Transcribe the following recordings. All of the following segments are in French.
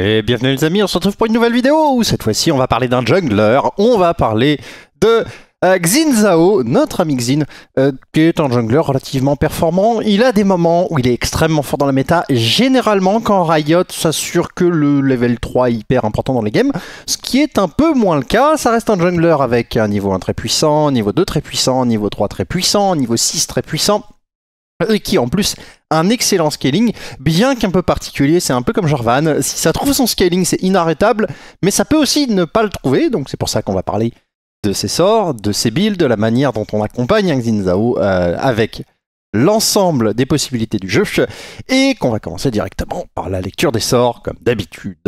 Et bienvenue les amis, on se retrouve pour une nouvelle vidéo où cette fois-ci on va parler d'un jungler, on va parler de euh, Xin Zhao, notre ami Xin, euh, qui est un jungler relativement performant. Il a des moments où il est extrêmement fort dans la méta, généralement quand Riot s'assure que le level 3 est hyper important dans les games, ce qui est un peu moins le cas, ça reste un jungler avec un niveau 1 très puissant, niveau 2 très puissant, niveau 3 très puissant, niveau 6 très puissant, et qui en plus un excellent scaling, bien qu'un peu particulier, c'est un peu comme Jorvan, si ça trouve son scaling c'est inarrêtable, mais ça peut aussi ne pas le trouver, donc c'est pour ça qu'on va parler de ses sorts, de ses builds, de la manière dont on accompagne Xin Zhao euh, avec l'ensemble des possibilités du jeu et qu'on va commencer directement par la lecture des sorts comme d'habitude.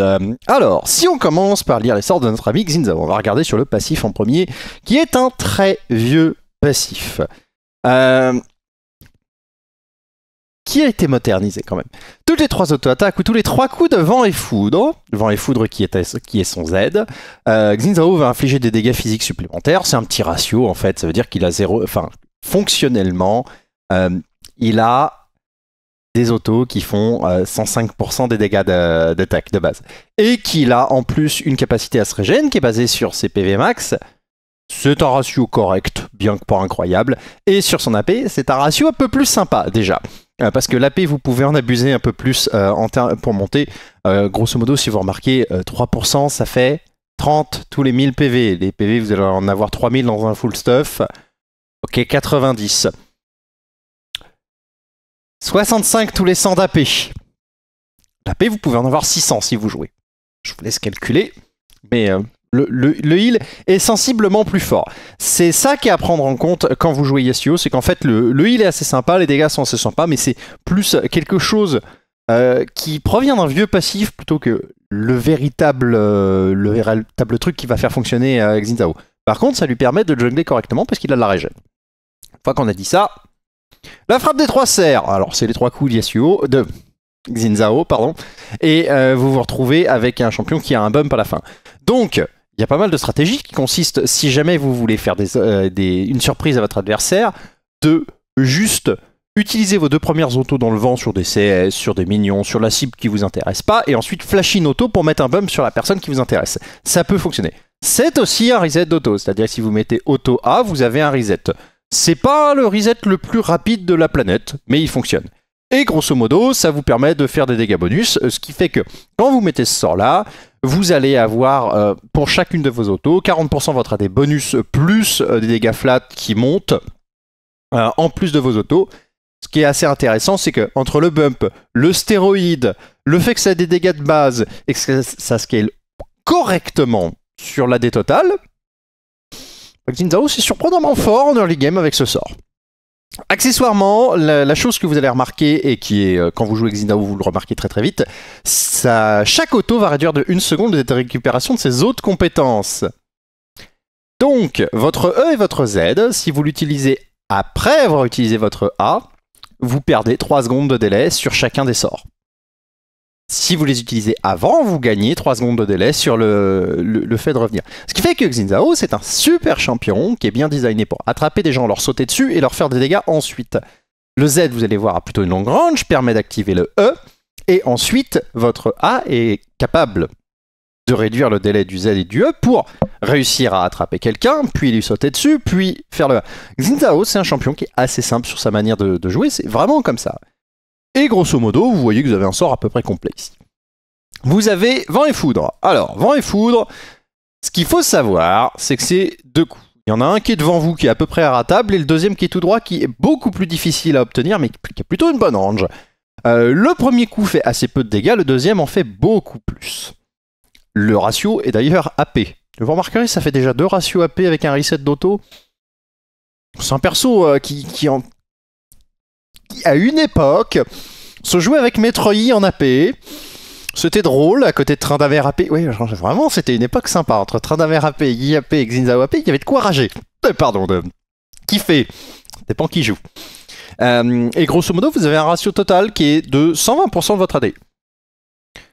Alors, si on commence par lire les sorts de notre ami Xinzao, on va regarder sur le passif en premier qui est un très vieux passif. Euh, qui a été modernisé quand même. Toutes les trois auto-attaques ou tous les trois coups de vent et foudre, vent et foudre qui est, son Z, Xin euh, Xinzao va infliger des dégâts physiques supplémentaires. C'est un petit ratio en fait, ça veut dire qu'il a zéro. Enfin, fonctionnellement, euh, il a des autos qui font 105% euh, des dégâts d'attaque de, de, base. Et qu'il a en plus une capacité à se régénérer qui est basée sur ses PV max. C'est un ratio correct, bien que pas incroyable. Et sur son AP, c'est un ratio un peu plus sympa déjà. Euh, parce que l'AP, vous pouvez en abuser un peu plus euh, pour monter. Euh, grosso modo, si vous remarquez, 3%, ça fait 30 tous les 1000 PV. Les PV, vous allez en avoir 3000 dans un full stuff. Ok, 90. 65 tous les 100 d'AP. L'AP, vous pouvez en avoir 600 si vous jouez. Je vous laisse calculer, mais le, heal est sensiblement plus fort. C'est ça qui est à prendre en compte quand vous jouez Yasuo, c'est qu'en fait le, heal est assez sympa, les dégâts sont assez sympas, mais c'est plus quelque chose euh, qui provient d'un vieux passif plutôt que le véritable, euh, le véritable truc qui va faire fonctionner euh, Xinzao. Par contre, ça lui permet de jungler correctement parce qu'il a de la régène. Une fois qu'on a dit ça, la frappe des trois serres. Alors, c'est les trois coups de Yasuo, de Xinzao, pardon. Et vous vous retrouvez avec un champion qui a un bump à la fin. Donc, il y a pas mal de stratégies qui consistent, si jamais vous voulez faire euh, une surprise à votre adversaire, de juste utiliser vos deux premières autos dans le vent sur des CS, sur des minions, sur la cible qui vous intéresse pas, et ensuite flash une auto pour mettre un bump sur la personne qui vous intéresse. Ça peut fonctionner. C'est aussi un reset d'auto, c'est-à-dire si vous mettez auto A, vous avez un reset. C'est pas le reset le plus rapide de la planète, mais il fonctionne. Et grosso modo, ça vous permet de faire des dégâts bonus, euh, ce qui fait que quand vous mettez ce sort-là, vous allez avoir euh, pour chacune de vos autos 40% votre AD bonus plus euh, des dégâts flat qui montent en plus de vos autos. Ce qui est assez intéressant, c'est que entre le bump, le stéroïde, le fait que ça a des dégâts de base et que ça scale correctement sur la l'AD total, Jinzao c'est surprenamment fort en early game avec ce sort. Accessoirement, la, chose que vous allez remarquer et qui est euh, quand vous jouez Xinao, vous le remarquez très très vite, chaque auto va réduire de 1 seconde de récupération de ses autres compétences. Donc, votre E et votre Z, si vous l'utilisez après avoir utilisé votre A, vous perdez 3 secondes de délai sur chacun des sorts. Si vous les utilisez avant, vous gagnez 3 secondes de délai sur le, fait de revenir. Ce qui fait que Xinzao, c'est un super champion qui est bien designé pour attraper des gens, leur sauter dessus et leur faire des dégâts ensuite. Le Z, vous allez voir, a plutôt une longue range, permet d'activer le E, et ensuite, votre A est capable de réduire le délai du Z et du E pour réussir à attraper quelqu'un, puis lui sauter dessus, puis faire le A. Xinzao, c'est un champion qui est assez simple sur sa manière de jouer, c'est vraiment comme ça. Et grosso modo, vous voyez que vous avez un sort à peu près complet ici. Vous avez vent et foudre. Alors, vent et foudre, ce qu'il faut savoir, c'est que c'est deux coups. Il y en a un qui est devant vous, qui est à peu près ratable, et le deuxième qui est tout droit, qui est beaucoup plus difficile à obtenir, mais qui a plutôt une bonne range. Euh, le premier coup fait assez peu de dégâts, le deuxième en fait beaucoup plus. Le ratio est d'ailleurs AP. Vous remarquerez, ça fait déjà deux ratios AP avec un reset d'auto. C'est un perso euh, qui, qui, en, qui, à une époque, se jouait avec Metroid en AP. C'était drôle, à côté de Train d'Aver AP. Oui, vraiment, c'était une époque sympa. Entre Train d'Aver AP, IAP et Xinzao AP, il y avait de quoi rager. Euh, pardon, de kiffer. Dépend qui joue. Euh, et grosso modo, vous avez un ratio total qui est de 120% de votre AD.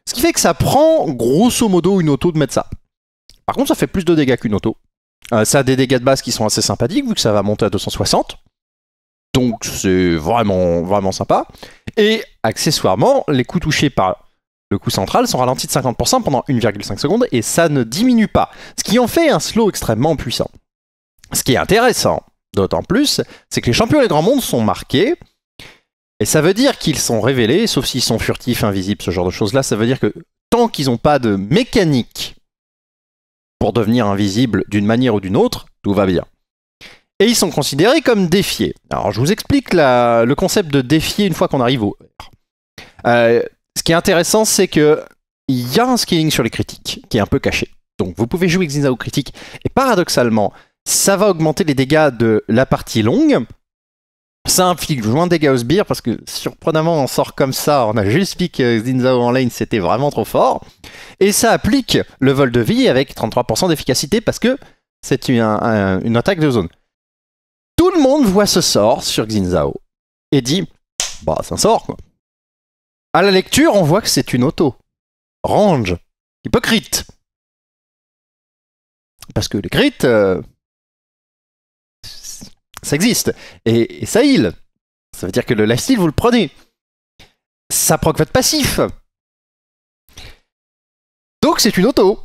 Ce qui fait que ça prend grosso modo une auto de mettre ça. Par contre, ça fait plus de dégâts qu'une auto. Euh, ça a des dégâts de base qui sont assez sympathiques, vu que ça va monter à 260. Donc c'est vraiment, vraiment sympa. Et accessoirement, les coups touchés par le coup central sont ralentis de 50% pendant 1,5 secondes et ça ne diminue pas. Ce qui en fait un slow extrêmement puissant. Ce qui est intéressant, d'autant plus, c'est que les champions des grands mondes sont marqués. Et ça veut dire qu'ils sont révélés, sauf s'ils sont furtifs, invisibles, ce genre de choses-là. Ça veut dire que tant qu'ils n'ont pas de mécanique pour devenir invisibles d'une manière ou d'une autre, tout va bien et ils sont considérés comme défiés. Alors je vous explique le concept de défier une fois qu'on arrive au R. Euh, ce qui est intéressant, c'est que il y a un scaling sur les critiques qui est un peu caché. Donc vous pouvez jouer Xinzao Critique, et paradoxalement, ça va augmenter les dégâts de la partie longue. Ça implique moins de dégâts au sbire, parce que surprenamment, on sort comme ça, on a juste piqué euh, Xinzao en lane, c'était vraiment trop fort. Et ça applique le vol de vie avec 33% d'efficacité, parce que c'est une attaque de zone. Tout le monde voit ce sort sur Xinzao et dit Bah, c'est un sort quoi. À la lecture, on voit que c'est une auto. Range. Hypocrite. Parce que les crits, euh, ça existe. Et, ça heal. Ça veut dire que le lifestyle, vous le prenez. Ça proc votre passif. Donc c'est une auto.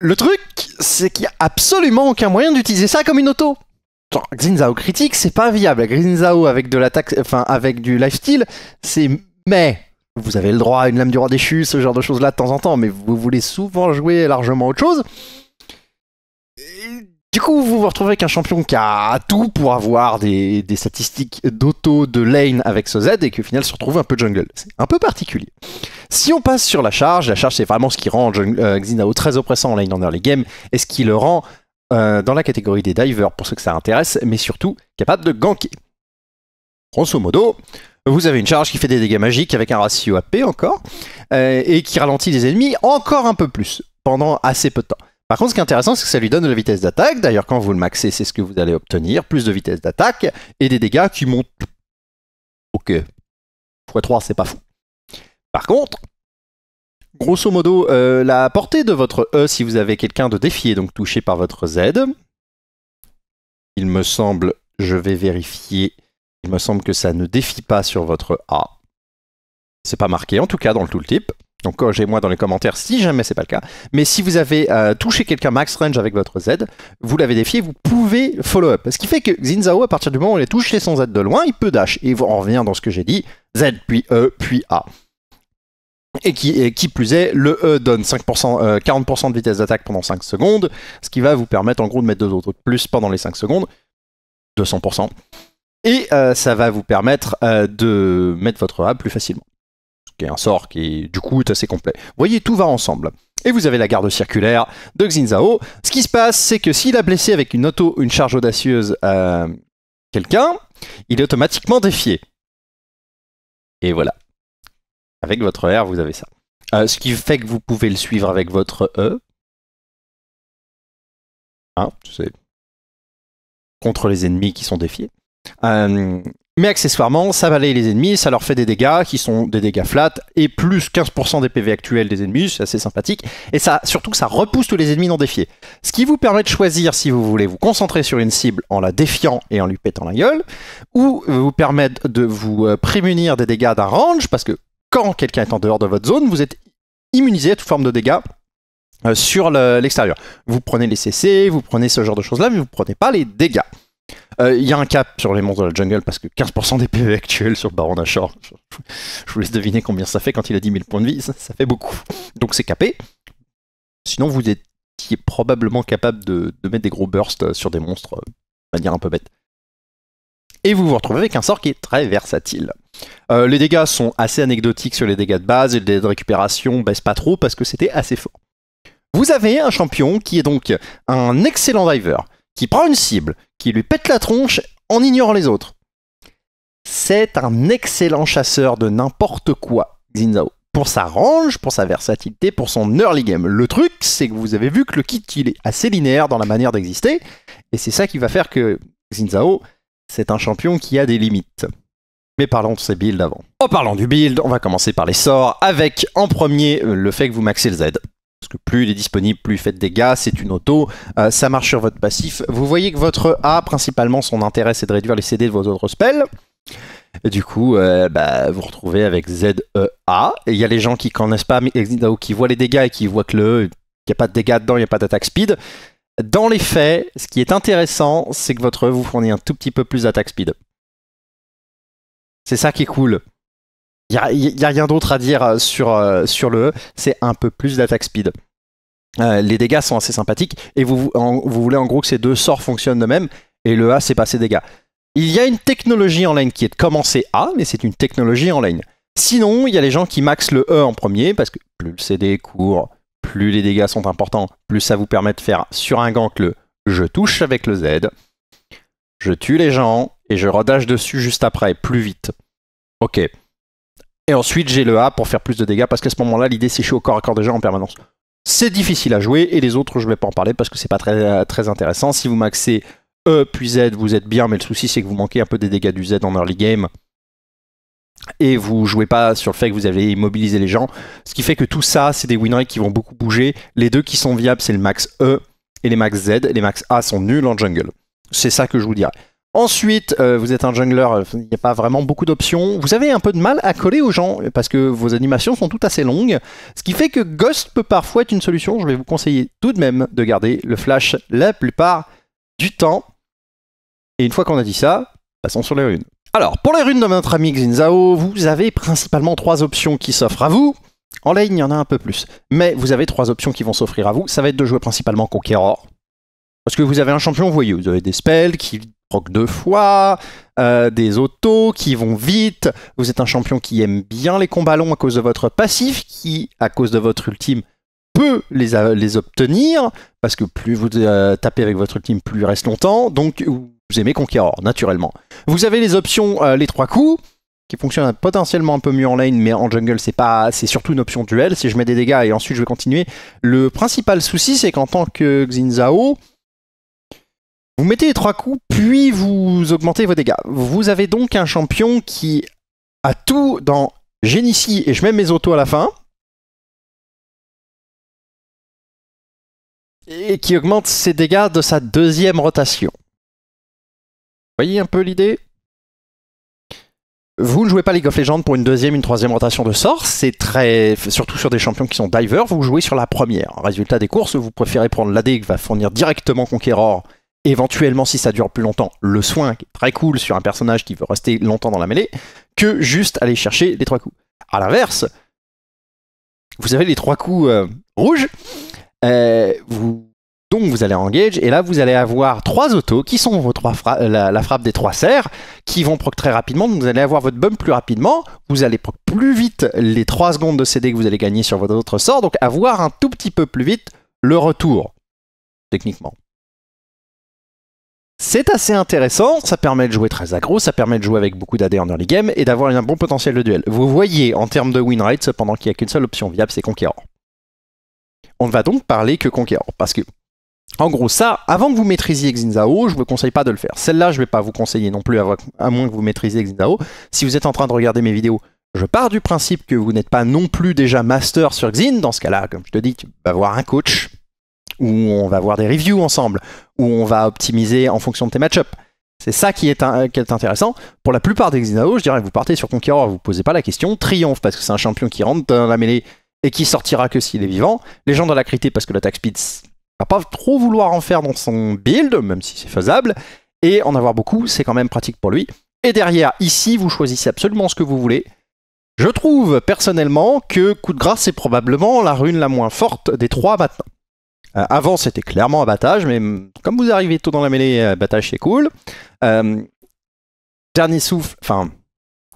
Le truc, c'est qu'il n'y a absolument aucun moyen d'utiliser ça comme une auto. Genre, critique, c'est pas viable. Xinzao avec de enfin, avec du lifestyle, c'est mais vous avez le droit à une lame du roi déchu, ce genre de choses là de temps en temps, mais vous voulez souvent jouer largement autre chose. Du coup, vous vous retrouvez avec un champion qui a tout pour avoir des, statistiques d'auto de lane avec ce Z et qui au final se retrouve un peu jungle. C'est un peu particulier. Si on passe sur la charge, la charge c'est vraiment ce qui rend euh, Xinao très oppressant en lane en early game et ce qui le rend euh, dans la catégorie des divers pour ceux que ça intéresse, mais surtout capable de ganker. Grosso modo, vous avez une charge qui fait des dégâts magiques avec un ratio AP encore, euh, et qui ralentit les ennemis encore un peu plus pendant assez peu de temps. Par contre, ce qui est intéressant, c'est que ça lui donne de la vitesse d'attaque. D'ailleurs, quand vous le maxez, c'est ce que vous allez obtenir. Plus de vitesse d'attaque et des dégâts qui montent. Ok. x3, c'est pas fou. Par contre, grosso modo, euh, la portée de votre E, si vous avez quelqu'un de défié, donc touché par votre Z, il me semble, je vais vérifier, il me semble que ça ne défie pas sur votre A. C'est pas marqué, en tout cas dans le tooltip. Donc corrigez-moi dans les commentaires si jamais c'est pas le cas. Mais si vous avez euh, touché quelqu'un max range avec votre Z, vous l'avez défié, vous pouvez follow-up. Ce qui fait que Xinzao, à partir du moment où il les touché son Z de loin, il peut dash. Et on revient dans ce que j'ai dit, Z puis E puis A. Et qui, plus est, le E donne 40% euh, de vitesse d'attaque pendant 5 secondes, ce qui va vous permettre en gros de mettre deux autres plus pendant les 5 secondes, 200%. Et euh, ça va vous permettre de mettre votre A plus facilement qui est un sort qui, du coup, est assez complet. Vous voyez, tout va ensemble. Et vous avez la garde circulaire de Xinzao. Ce qui se passe, c'est que s'il a blessé avec une auto, une charge audacieuse euh, quelqu'un, il est automatiquement défié. Et voilà. Avec votre R, vous avez ça. Euh, ce qui fait que vous pouvez le suivre avec votre E. Hein, sais. contre les ennemis qui sont défiés. Euh, mais accessoirement, ça balaye les ennemis, ça leur fait des dégâts qui sont des dégâts flats et plus 15% des PV actuels des ennemis, c'est assez sympathique. Et ça, surtout, ça repousse tous les ennemis non défiés. Ce qui vous permet de choisir si vous voulez vous concentrer sur une cible en la défiant et en lui pétant la gueule, ou vous permettre de vous euh, prémunir des dégâts d'un range, parce que quand quelqu'un est en dehors de votre zone, vous êtes immunisé à toute forme de dégâts euh, sur l'extérieur. vous prenez les CC, vous prenez ce genre de choses-là, mais vous ne prenez pas les dégâts. Euh, il y a un cap sur les monstres de la jungle parce que 15% des PV e actuels sur le baron Nashor, Je vous laisse deviner combien ça fait quand il a 10 000 points de vie, ça, fait beaucoup. Donc c'est capé. Sinon, vous étiez probablement capable de, mettre des gros bursts euh, sur des monstres euh, de manière un peu bête. Et vous vous retrouvez avec un sort qui est très versatile. les dégâts sont assez anecdotiques sur les dégâts de base et les dégâts de récupération baissent pas trop parce que c'était assez fort. Vous avez un champion qui est donc un excellent driver qui prend une cible, qui lui pète la tronche en ignorant les autres. C'est un excellent chasseur de n'importe quoi, Xinzao. Pour sa range, pour sa versatilité, pour son early game. Le truc, c'est que vous avez vu que le kit, il est assez linéaire dans la manière d'exister, et c'est ça qui va faire que Xinzao, c'est un champion qui a des limites. Mais parlons de ses builds avant. En parlant du build, on va commencer par les sorts, avec en premier le fait que vous maxez le Z. Parce que plus il est disponible, plus il fait de dégâts, c'est une auto, euh, ça marche sur votre passif. Vous voyez que votre A, principalement, son intérêt, c'est de réduire les CD de vos autres spells. Et du coup, vous euh, bah, vous retrouvez avec ZEA. Et il y a les gens qui connaissent pas, qui voient les dégâts et qui voient que le, il n'y a pas de dégâts dedans, il n'y a pas d'attaque speed. Dans les faits, ce qui est intéressant, c'est que votre E vous fournit un tout petit peu plus d'attaque speed. C'est ça qui est cool. Il n'y a, rien d'autre à dire euh, euh, sur, le E, c'est un peu plus d'attaque speed. Euh, les dégâts sont assez sympathiques et vous, voulez en gros que ces deux sorts fonctionnent de même et le A c'est pas ses dégâts. Il y a une technologie en ligne qui est de commencer A, mais c'est une technologie en ligne. Sinon, il y a les gens qui maxent le E en premier parce que plus le CD court, plus les dégâts sont importants, plus ça vous permet de faire sur un gank le je touche avec le Z, je tue les gens et je rodage dessus juste après, plus vite. Ok. Et ensuite, j'ai le A pour faire plus de dégâts, parce qu'à ce moment-là, l'idée, c'est chaud au corps à corps déjà en permanence. C'est difficile à jouer, et les autres, je ne vais pas en parler, parce que c'est pas très, euh, très intéressant. Si vous maxez E puis Z, vous êtes bien, mais le souci, c'est que vous manquez un peu des dégâts du Z en early game. Et vous jouez pas sur le fait que vous avez immobilisé les gens. Ce qui fait que tout ça, c'est des win qui vont beaucoup bouger. Les deux qui sont viables, c'est le max E et les max Z. Les max A sont nuls en jungle. C'est ça que je vous dirais. Ensuite, euh, vous êtes un jungler, euh, il n'y a pas vraiment beaucoup d'options. Vous avez un peu de mal à coller aux gens parce que vos animations sont toutes assez longues. Ce qui fait que Ghost peut parfois être une solution. Je vais vous conseiller tout de même de garder le flash la plupart du temps. Et une fois qu'on a dit ça, passons sur les runes. Alors, pour les runes de notre ami Xinzao, vous avez principalement trois options qui s'offrent à vous. En lane, il y en a un peu plus. Mais vous avez trois options qui vont s'offrir à vous. Ça va être de jouer principalement Conqueror. Parce que vous avez un champion, vous voyez, vous avez des spells qui rock deux fois, euh, des autos qui vont vite. Vous êtes un champion qui aime bien les combats longs à cause de votre passif, qui, à cause de votre ultime, peut les, les obtenir, parce que plus vous euh, tapez avec votre ultime, plus il reste longtemps. Donc, vous aimez Conqueror, naturellement. Vous avez les options, euh, les trois coups, qui fonctionnent potentiellement un peu mieux en lane, mais en jungle, c'est pas, c'est surtout une option duel. Si je mets des dégâts et ensuite je vais continuer. Le principal souci, c'est qu'en tant que Xin Zhao, vous mettez les trois coups, puis vous augmentez vos dégâts. Vous avez donc un champion qui a tout dans J'initie et je mets mes autos à la fin. Et qui augmente ses dégâts de sa deuxième rotation. Vous voyez un peu l'idée vous ne jouez pas League of Legends pour une deuxième, une troisième rotation de sort, c'est très. surtout sur des champions qui sont divers, vous jouez sur la première. Résultat des courses, vous préférez prendre l'AD qui va fournir directement Conqueror éventuellement, si ça dure plus longtemps, le soin qui est très cool sur un personnage qui veut rester longtemps dans la mêlée, que juste aller chercher les trois coups. À l'inverse, vous avez les trois coups euh, rouges, euh, vous, donc vous allez engage, et là vous allez avoir trois autos qui sont vos la, frappe des trois serres, qui vont proc très rapidement, vous allez avoir votre bump plus rapidement, vous allez proc plus vite les trois secondes de CD que vous allez gagner sur votre autre sort, donc avoir un tout petit peu plus vite le retour, techniquement. C'est assez intéressant, ça permet de jouer très aggro, ça permet de jouer avec beaucoup d'AD en early game et d'avoir un bon potentiel de duel. Vous voyez en termes de win rate cependant qu'il n'y a qu'une seule option viable, c'est Conqueror. On ne va donc parler que Conqueror, parce que en gros, ça, avant que vous maîtrisiez Xinzao, je ne vous conseille pas de le faire. Celle-là, je ne vais pas vous conseiller non plus, à moins que vous maîtrisiez Xinzao. Si vous êtes en train de regarder mes vidéos, je pars du principe que vous n'êtes pas non plus déjà master sur Xin. Dans ce cas-là, comme je te dis, tu vas voir un coach où on va avoir des reviews ensemble, où on va optimiser en fonction de tes match-ups. C'est ça qui est, intéressant. Pour la plupart des Xenao, je dirais que vous partez sur Conqueror, vous ne posez pas la question. Triomphe, parce que c'est un champion qui rentre dans la mêlée et qui sortira que s'il est vivant. Les gens dans la crité, parce que l'attaque speed va pas trop vouloir en faire dans son build, même si c'est faisable. Et en avoir beaucoup, c'est quand même pratique pour lui. Et derrière, ici, vous choisissez absolument ce que vous voulez. Je trouve personnellement que Coup de Grâce est probablement la rune la moins forte des trois maintenant. Euh, avant, c'était clairement abattage, mais comme vous arrivez tôt dans la mêlée, euh, abattage, c'est cool. Euh, dernier souffle, enfin,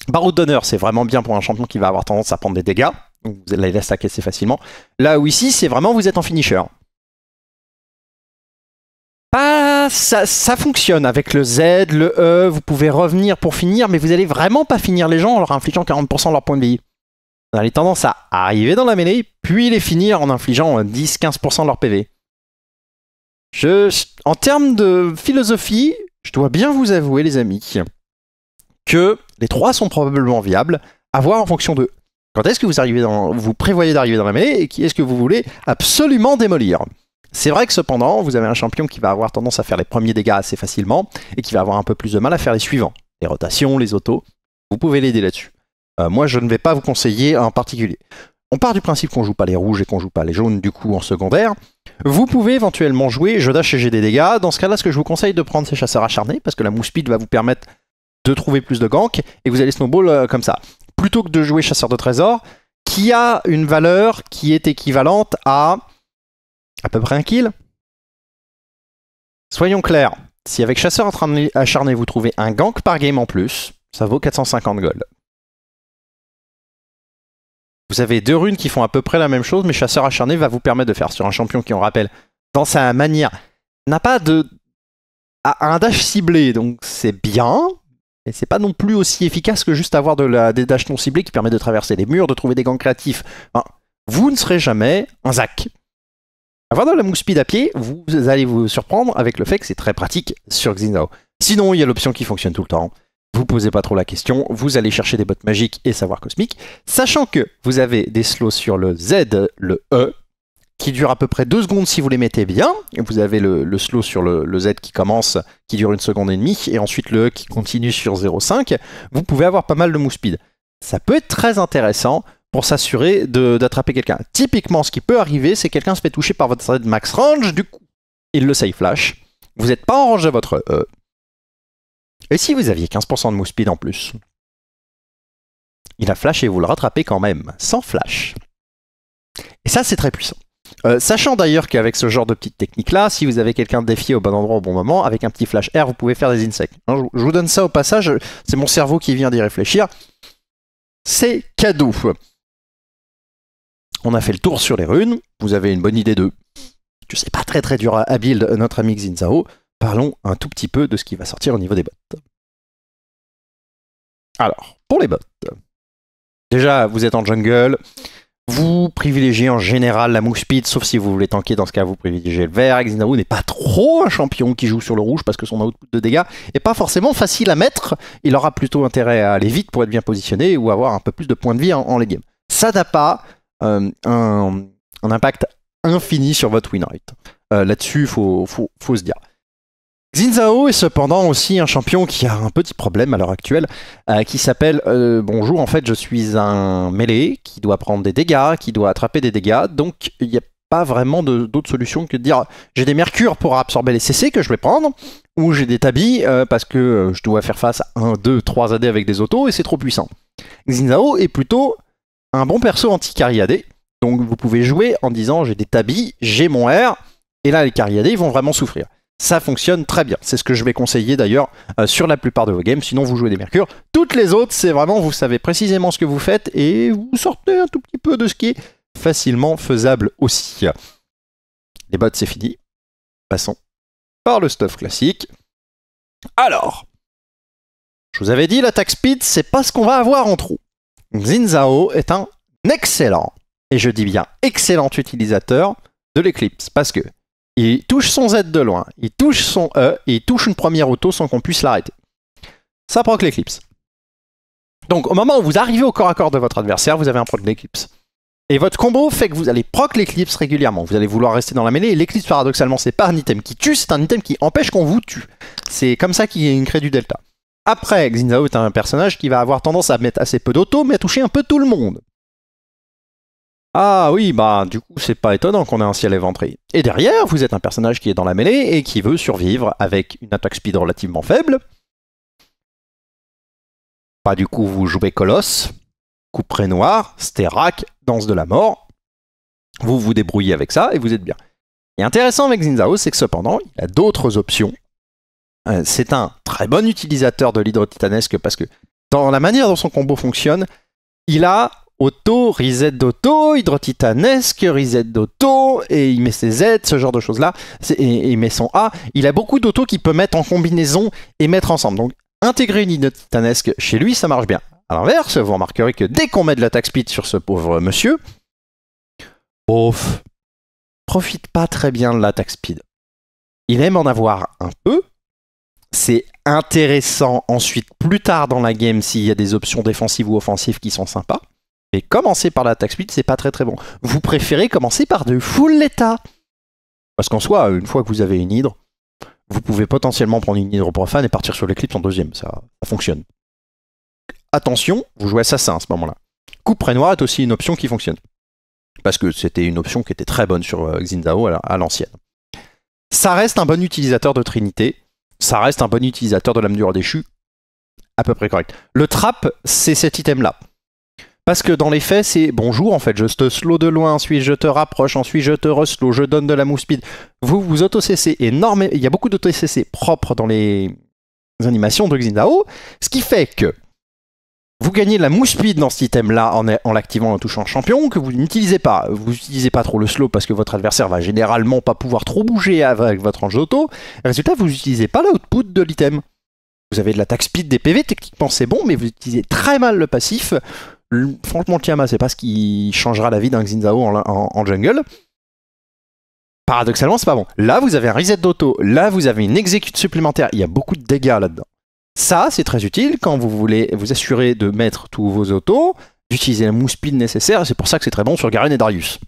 barreau d'honneur, c'est vraiment bien pour un champion qui va avoir tendance à prendre des dégâts. Donc vous allez la stacker assez facilement. Là où ici, c'est vraiment vous êtes en finisher. ça, fonctionne avec le Z, le E, vous pouvez revenir pour finir, mais vous allez vraiment pas finir les gens en leur infligeant 40% de leur point de vie. On a les tendances à arriver dans la mêlée, puis les finir en infligeant 10-15% euh, de leur PV. Je, en termes de philosophie, je dois bien vous avouer, les amis, que les trois sont probablement viables à voir en fonction de quand est-ce que vous, arrivez dans, vous prévoyez d'arriver dans la mêlée et qui est-ce que vous voulez absolument démolir. C'est vrai que cependant, vous avez un champion qui va avoir tendance à faire les premiers dégâts assez facilement et qui va avoir un peu plus de mal à faire les suivants, les rotations, les autos. Vous pouvez l'aider là-dessus. Euh, moi, je ne vais pas vous conseiller en particulier. On part du principe qu'on joue pas les rouges et qu'on joue pas les jaunes du coup en secondaire. Vous pouvez éventuellement jouer je dash et j'ai des dégâts. Dans ce cas-là, ce que je vous conseille de prendre, c'est chasseur acharnés, parce que la speed va vous permettre de trouver plus de gank, et vous allez snowball euh, comme ça. Plutôt que de jouer chasseur de trésors, qui a une valeur qui est équivalente à à peu près un kill. Soyons clairs, si avec chasseur acharné vous trouvez un gank par game en plus, ça vaut 450 gold. Vous avez deux runes qui font à peu près la même chose, mais Chasseur acharné va vous permettre de faire sur un champion qui, on rappelle, dans sa manière, n'a pas de un dash ciblé, donc c'est bien, mais c'est pas non plus aussi efficace que juste avoir de la, des dashs non ciblés qui permettent de traverser les murs, de trouver des gants créatifs. vous ne serez jamais un Zac. Avoir de la mousse speed à pied, vous allez vous surprendre avec le fait que c'est très pratique sur xinow Sinon, il y a l'option qui fonctionne tout le temps vous posez pas trop la question, vous allez chercher des bottes magiques et savoir cosmique, sachant que vous avez des slows sur le Z, le E, qui dure à peu près deux secondes si vous les mettez bien. Et Vous avez le, slow sur le, Z qui commence, qui dure une seconde et demie, et ensuite le E qui continue sur 0,5. Vous pouvez avoir pas mal de mousse speed. Ça peut être très intéressant pour s'assurer d'attraper quelqu'un. Typiquement, ce qui peut arriver, c'est que quelqu'un se fait toucher par votre Z max range, du coup, il le safe flash. Vous n'êtes pas en range de votre E, et si vous aviez 15% de move speed en plus Il a flash et vous le rattrapez quand même, sans flash. Et ça, c'est très puissant. Euh, sachant d'ailleurs qu'avec ce genre de petite technique-là, si vous avez quelqu'un de défié au bon endroit au bon moment, avec un petit flash R, vous pouvez faire des insectes. Hein, je vous donne ça au passage, c'est mon cerveau qui vient d'y réfléchir. C'est cadeau. On a fait le tour sur les runes, vous avez une bonne idée de... Je sais pas très très dur à, build euh, notre ami Xinzao parlons un tout petit peu de ce qui va sortir au niveau des bots. Alors, pour les bots, déjà, vous êtes en jungle, vous privilégiez en général la move speed, sauf si vous voulez tanker, dans ce cas vous privilégiez le vert. Xinawu n'est pas trop un champion qui joue sur le rouge parce que son output de dégâts n'est pas forcément facile à mettre. Il aura plutôt intérêt à aller vite pour être bien positionné ou avoir un peu plus de points de vie en, late game. Ça n'a pas euh, un, impact infini sur votre win rate. Euh, là-dessus, il faut se dire. Xinzao est cependant aussi un champion qui a un petit problème à l'heure actuelle, euh, qui s'appelle euh, Bonjour, en fait je suis un mêlé qui doit prendre des dégâts, qui doit attraper des dégâts, donc il n'y a pas vraiment d'autre solution que de dire j'ai des mercures pour absorber les CC que je vais prendre, ou j'ai des tabis euh, parce que je dois faire face à 1, 2, 3 AD avec des autos et c'est trop puissant. Xinzao est plutôt un bon perso anti Cariadé, donc vous pouvez jouer en disant j'ai des tabis, j'ai mon R, et là les carry vont vraiment souffrir ça fonctionne très bien. C'est ce que je vais conseiller d'ailleurs euh, sur la plupart de vos games, sinon vous jouez des mercures. Toutes les autres, c'est vraiment, vous savez précisément ce que vous faites et vous sortez un tout petit peu de ce qui est facilement faisable aussi. Les bots, c'est fini. Passons par le stuff classique. Alors, je vous avais dit, l'attaque speed, c'est pas ce qu'on va avoir en trou. Zinzao est un excellent, et je dis bien excellent utilisateur de l'Eclipse, parce que il touche son Z de loin, il touche son E, et il touche une première auto sans qu'on puisse l'arrêter. Ça proc l'éclipse. Donc au moment où vous arrivez au corps à corps de votre adversaire, vous avez un proc l'éclipse. Et votre combo fait que vous allez proc l'éclipse régulièrement. Vous allez vouloir rester dans la mêlée. Et l'éclipse, paradoxalement, c'est pas un item qui tue, c'est un item qui empêche qu'on vous tue. C'est comme ça qu'il crée du delta. Après, Xinzao est un personnage qui va avoir tendance à mettre assez peu d'auto, mais à toucher un peu tout le monde. Ah oui, bah du coup c'est pas étonnant qu'on ait un ciel éventré. Et derrière, vous êtes un personnage qui est dans la mêlée et qui veut survivre avec une attaque speed relativement faible. Pas du coup vous jouez Colosse, Couperet Noir, Sterak, Danse de la Mort. Vous vous débrouillez avec ça et vous êtes bien. Et intéressant avec Zinzao, c'est que cependant, il a d'autres options. Euh, c'est un très bon utilisateur de l'hydro-titanesque parce que dans la manière dont son combo fonctionne, il a auto, reset d'auto, hydrotitanesque, reset d'auto, et il met ses Z, ce genre de choses-là, et, il met son A. Il a beaucoup d'auto qu'il peut mettre en combinaison et mettre ensemble. Donc, intégrer une hydrotitanesque chez lui, ça marche bien. À l'inverse, vous remarquerez que dès qu'on met de l'attaque speed sur ce pauvre monsieur, ne profite pas très bien de l'attaque speed. Il aime en avoir un peu, c'est intéressant ensuite plus tard dans la game s'il y a des options défensives ou offensives qui sont sympas. Mais commencer par la taxe 8, c'est pas très très bon. Vous préférez commencer par de full l'État. Parce qu'en soit une fois que vous avez une hydre, vous pouvez potentiellement prendre une hydre profane et partir sur l'éclipse en deuxième. Ça, fonctionne. Attention, vous jouez assassin à ce moment-là. Coupe près noir est aussi une option qui fonctionne. Parce que c'était une option qui était très bonne sur euh, Xindao à l'ancienne. Ça reste un bon utilisateur de Trinité. Ça reste un bon utilisateur de l'âme du roi déchu. À peu près correct. Le trap, c'est cet item-là. Parce que dans les faits, c'est bonjour en fait, je te slow de loin, ensuite je te rapproche, ensuite je te reslow, je donne de la mousse speed. Vous vous auto-CC énormément. Il y a beaucoup d'auto-CC propres dans les animations de Xindao, ce qui fait que vous gagnez la mousse speed dans cet item-là en, l'activant en touchant champion que vous n'utilisez pas. Vous n'utilisez pas trop le slow parce que votre adversaire va généralement pas pouvoir trop bouger avec votre ange auto. Résultat, vous n'utilisez pas l'output de l'item. Vous avez de l'attaque speed des PV, techniquement c'est bon, mais vous utilisez très mal le passif franchement, Tiama, c'est pas ce qui changera la vie d'un Xinzao en, jungle. Paradoxalement, c'est pas bon. Là, vous avez un reset d'auto. Là, vous avez une exécute supplémentaire. Il y a beaucoup de dégâts là-dedans. Ça, c'est très utile quand vous voulez vous assurer de mettre tous vos autos, d'utiliser la mousse speed nécessaire. C'est pour ça que c'est très bon sur Garen et Darius.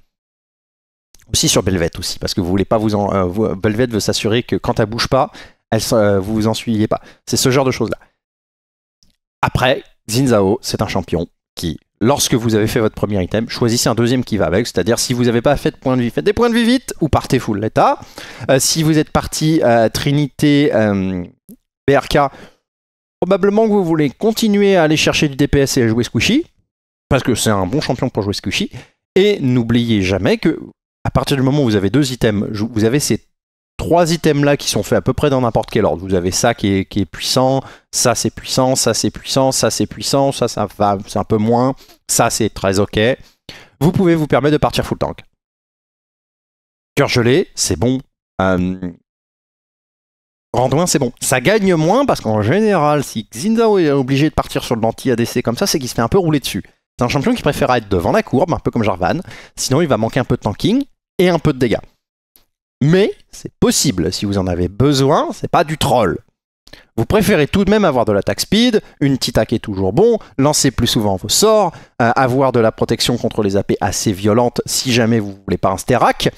Aussi sur Belvette aussi, parce que vous voulez pas vous en. Euh, veut s'assurer que quand elle bouge pas, elle, euh, vous vous ensuyez pas. C'est ce genre de choses-là. Après, Xinzao, c'est un champion lorsque vous avez fait votre premier item, choisissez un deuxième qui va avec. C'est-à-dire, si vous n'avez pas fait de points de vie, faites des points de vie vite ou partez full l'état. Euh, si vous êtes parti à Trinité euh, BRK, probablement que vous voulez continuer à aller chercher du DPS et à jouer Squishy, parce que c'est un bon champion pour jouer Squishy. Et n'oubliez jamais que, à partir du moment où vous avez deux items, vous avez ces trois items là qui sont faits à peu près dans n'importe quel ordre. Vous avez ça qui est, puissant, ça c'est puissant, ça c'est puissant, ça c'est puissant, ça, ça va, c'est un peu moins, ça c'est très ok. Vous pouvez vous permettre de partir full tank. Cœur gelé, c'est bon. Euh, moins c'est bon. Ça gagne moins parce qu'en général, si Xinzao est obligé de partir sur le lentille ADC comme ça, c'est qu'il se fait un peu rouler dessus. C'est un champion qui préfère être devant la courbe, un peu comme Jarvan. Sinon, il va manquer un peu de tanking et un peu de dégâts. Mais c'est possible si vous en avez besoin, c'est pas du troll. Vous préférez tout de même avoir de l'attaque speed, une petite qui est toujours bon, lancer plus souvent vos sorts, euh, avoir de la protection contre les AP assez violente si jamais vous voulez pas un Sterak,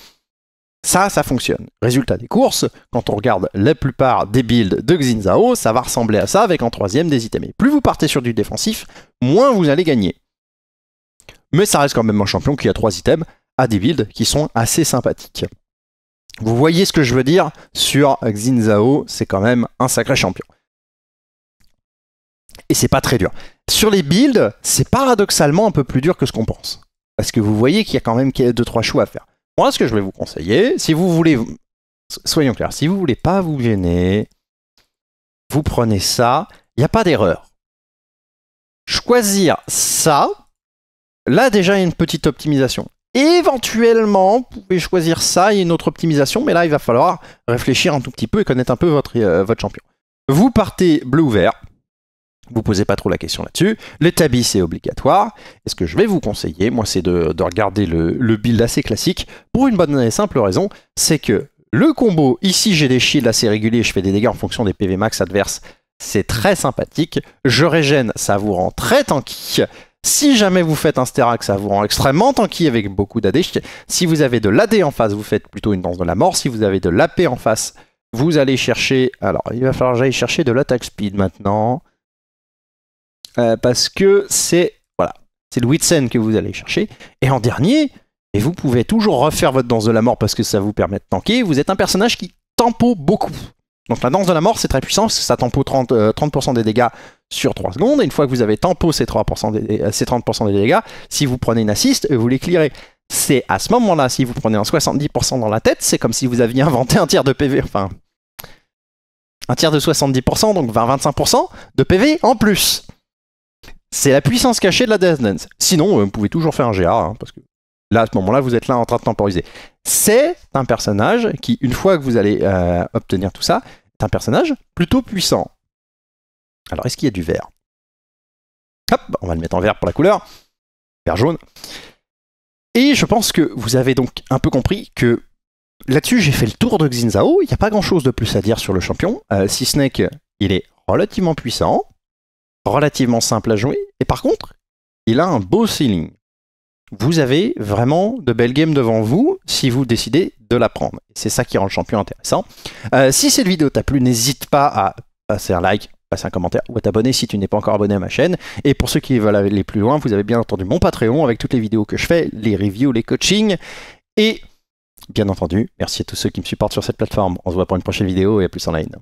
Ça, ça fonctionne. Résultat des courses, quand on regarde la plupart des builds de Xinzao, ça va ressembler à ça avec en troisième des items. Et plus vous partez sur du défensif, moins vous allez gagner. Mais ça reste quand même un champion qui a trois items à des builds qui sont assez sympathiques. Vous voyez ce que je veux dire sur Xin c'est quand même un sacré champion. Et c'est pas très dur. Sur les builds, c'est paradoxalement un peu plus dur que ce qu'on pense. Parce que vous voyez qu'il y a quand même 2-3 choix à faire. Moi, ce que je vais vous conseiller, si vous voulez... Soyons clairs, si vous voulez pas vous gêner, vous prenez ça, il n'y a pas d'erreur. Choisir ça, là déjà il y a une petite optimisation. Éventuellement, vous pouvez choisir ça et une autre optimisation, mais là, il va falloir réfléchir un tout petit peu et connaître un peu votre, euh, votre champion. Vous partez bleu ou vert. Vous posez pas trop la question là-dessus. Les tabis c'est obligatoire. Et ce que je vais vous conseiller, moi, c'est de, regarder le, le, build assez classique pour une bonne et simple raison, c'est que le combo, ici j'ai des shields assez réguliers, je fais des dégâts en fonction des PV max adverses, c'est très sympathique. Je régène, ça vous rend très tanky. Si jamais vous faites un Sterak, ça vous rend extrêmement tanky avec beaucoup d'AD. Si vous avez de l'AD en face, vous faites plutôt une danse de la mort. Si vous avez de l'AP en face, vous allez chercher... Alors, il va falloir que j'aille chercher de l'attaque speed maintenant. Euh, parce que c'est... Voilà. C'est le Witsen que vous allez chercher. Et en dernier, et vous pouvez toujours refaire votre danse de la mort parce que ça vous permet de tanker, vous êtes un personnage qui tempo beaucoup. Donc la danse de la mort, c'est très puissant ça tempo 30%, euh, des dégâts sur 3 secondes. Et une fois que vous avez tempo ces, 30% euh, des dégâts, si vous prenez une assist, vous les C'est à ce moment-là, si vous prenez un 70% dans la tête, c'est comme si vous aviez inventé un tiers de PV, enfin un tiers de 70%, donc 20-25% de PV en plus. C'est la puissance cachée de la Death Dance. Sinon, euh, vous pouvez toujours faire un GA, hein, parce que Là, à ce moment-là, vous êtes là en train de temporiser. C'est un personnage qui, une fois que vous allez euh, obtenir tout ça, est un personnage plutôt puissant. Alors, est-ce qu'il y a du vert Hop, on va le mettre en vert pour la couleur. Vert jaune. Et je pense que vous avez donc un peu compris que là-dessus, j'ai fait le tour de Xin Il n'y a pas grand-chose de plus à dire sur le champion, euh, si ce n'est qu'il est relativement puissant, relativement simple à jouer, et par contre, il a un beau ceiling vous avez vraiment de belles games devant vous si vous décidez de la prendre. C'est ça qui rend le champion intéressant. Euh, si cette vidéo t'a plu, n'hésite pas à passer un like, passer un commentaire ou à t'abonner si tu n'es pas encore abonné à ma chaîne. Et pour ceux qui veulent aller plus loin, vous avez bien entendu mon Patreon avec toutes les vidéos que je fais, les reviews, les coachings. Et bien entendu, merci à tous ceux qui me supportent sur cette plateforme. On se voit pour une prochaine vidéo et à plus en ligne.